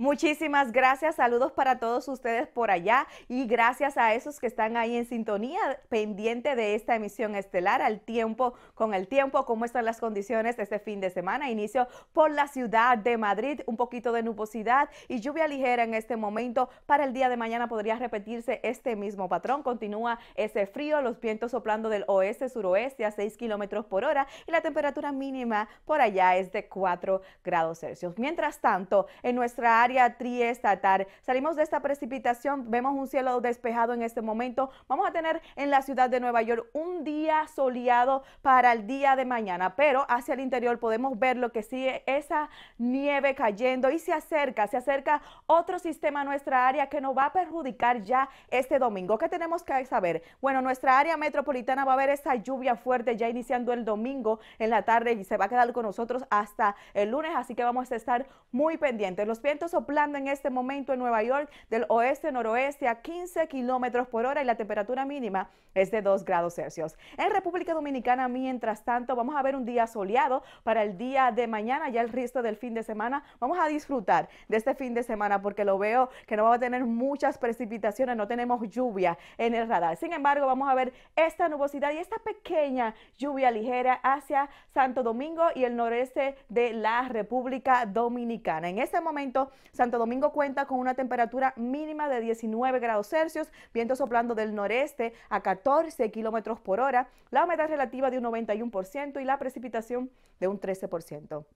Muchísimas gracias, saludos para todos ustedes por allá y gracias a esos que están ahí en sintonía pendiente de esta emisión estelar al tiempo, con el tiempo, cómo están las condiciones este fin de semana. Inicio por la ciudad de Madrid, un poquito de nubosidad y lluvia ligera en este momento. Para el día de mañana podría repetirse este mismo patrón. Continúa ese frío, los vientos soplando del oeste-suroeste a 6 kilómetros por hora y la temperatura mínima por allá es de 4 grados Celsius. Mientras tanto, en nuestra área área triestatal. Salimos de esta precipitación, vemos un cielo despejado en este momento. Vamos a tener en la ciudad de Nueva York un día soleado para el día de mañana, pero hacia el interior podemos ver lo que sigue esa nieve cayendo y se acerca, se acerca otro sistema a nuestra área que nos va a perjudicar ya este domingo. ¿Qué tenemos que saber? Bueno, nuestra área metropolitana va a ver esa lluvia fuerte ya iniciando el domingo en la tarde y se va a quedar con nosotros hasta el lunes, así que vamos a estar muy pendientes. Los vientos soplando en este momento en Nueva York del oeste-noroeste a 15 kilómetros por hora y la temperatura mínima es de 2 grados Celsius. En República Dominicana, mientras tanto, vamos a ver un día soleado para el día de mañana, ya el resto del fin de semana. Vamos a disfrutar de este fin de semana porque lo veo que no va a tener muchas precipitaciones, no tenemos lluvia en el radar. Sin embargo, vamos a ver esta nubosidad y esta pequeña lluvia ligera hacia Santo Domingo y el noreste de la República Dominicana. En este momento Santo Domingo cuenta con una temperatura mínima de 19 grados Celsius, viento soplando del noreste a 14 kilómetros por hora, la humedad relativa de un 91% y la precipitación de un 13%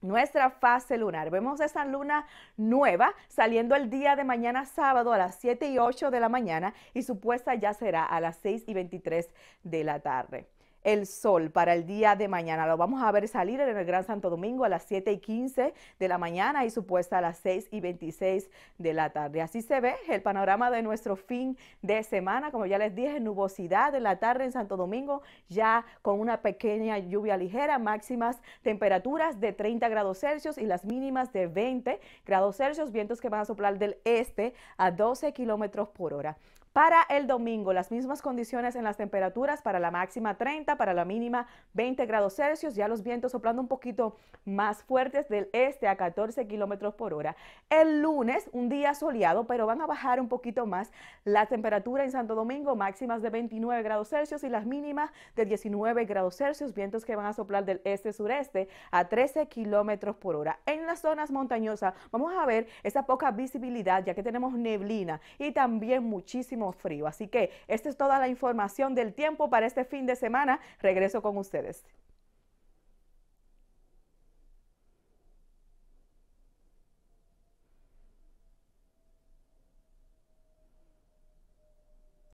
nuestra fase lunar. Vemos esa luna nueva saliendo el día de mañana sábado a las 7 y 8 de la mañana y su puesta ya será a las 6 y 23 de la tarde el sol para el día de mañana. Lo vamos a ver salir en el Gran Santo Domingo a las 7 y 15 de la mañana y supuesta a las 6 y 26 de la tarde. Así se ve el panorama de nuestro fin de semana. Como ya les dije, nubosidad en la tarde en Santo Domingo, ya con una pequeña lluvia ligera, máximas temperaturas de 30 grados Celsius y las mínimas de 20 grados Celsius, vientos que van a soplar del este a 12 kilómetros por hora. Para el domingo, las mismas condiciones en las temperaturas, para la máxima 30, para la mínima 20 grados Celsius, ya los vientos soplando un poquito más fuertes del este a 14 kilómetros por hora. El lunes, un día soleado, pero van a bajar un poquito más la temperatura en Santo Domingo, máximas de 29 grados Celsius y las mínimas de 19 grados Celsius, vientos que van a soplar del este-sureste a 13 kilómetros por hora. En las zonas montañosas, vamos a ver esa poca visibilidad, ya que tenemos neblina y también muchísimo frío. Así que esta es toda la información del tiempo para este fin de semana. Regreso con ustedes.